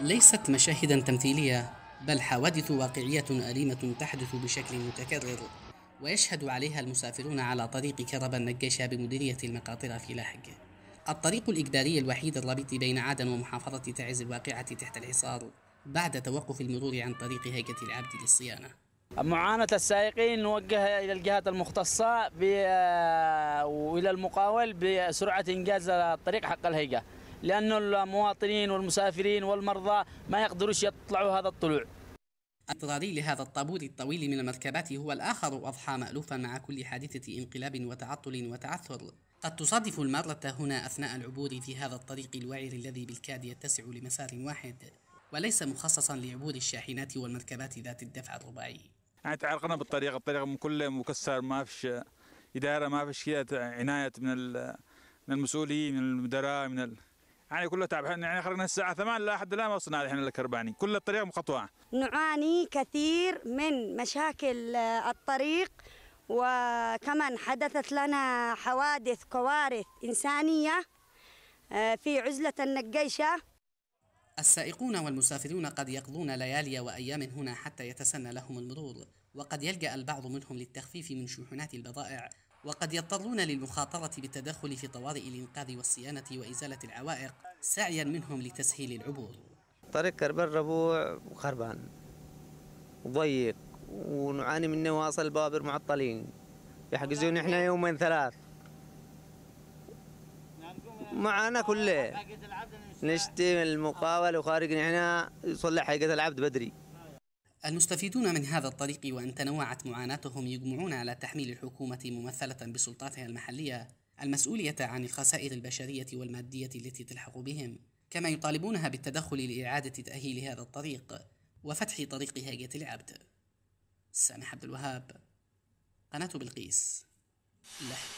ليست مشاهدا تمثيلية بل حوادث واقعية أليمة تحدث بشكل متكرر ويشهد عليها المسافرون على طريق كربا نجاشة بمديرية المقاطرة في لاحق الطريق الإجداري الوحيد الرابط بين عدن ومحافظة تعز الواقعة تحت الحصار بعد توقف المرور عن طريق هيكة العبد للصيانة معاناة السائقين نوجه إلى الجهات المختصة آه، وإلى المقاول بسرعة إنجاز الطريق حق الهيئة لأنه المواطنين والمسافرين والمرضى ما يقدروش يطلعوا هذا الطلوع الطراري لهذا الطابور الطويل من المركبات هو الآخر أضحى مألوفا مع كل حادثة انقلاب وتعطل وتعثر قد تصادف المارة هنا أثناء العبور في هذا الطريق الوعر الذي بالكاد يتسع لمسار واحد وليس مخصصا لعبور الشاحنات والمركبات ذات الدفع الرباعي يعني تعرقنا بالطريقة الطريقة من كل مكسر ما فيش إدارة ما فيش عناية من المسؤولين من المدراء من يعني كله تعب يعني خرجنا الساعة 8 لحد الآن ما وصلنا الحين الكرباني كل الطريق مقطوعة نعاني كثير من مشاكل آه، الطريق وكمان حدثت لنا حوادث كوارث إنسانية آه، في عزلة النقيشة السائقون والمسافرون قد يقضون ليالي وأيام هنا حتى يتسنى لهم المرور وقد يلجأ البعض منهم للتخفيف من شحنات البضائع وقد يضطرون للمخاطرة بالتدخل في طوارئ الإنقاذ والصيانة وإزالة العوائق سعيا منهم لتسهيل العبور طريق كرب الربوع خربان وضيق ونعاني من نواصل بابر معطلين يحجزون احنا يومين ثلاث معانا كله نشتم المقاول وخارج احنا يصلح حقيقة العبد بدري المستفيدون من هذا الطريق وإن تنوعت معاناتهم يجمعون على تحميل الحكومة ممثلة بسلطاتها المحلية المسؤولية عن الخسائر البشرية والمادية التي تلحق بهم، كما يطالبونها بالتدخل لإعادة تأهيل هذا الطريق وفتح طريق هاجة العبد. سامح عبد الوهاب قناة بلقيس لحظة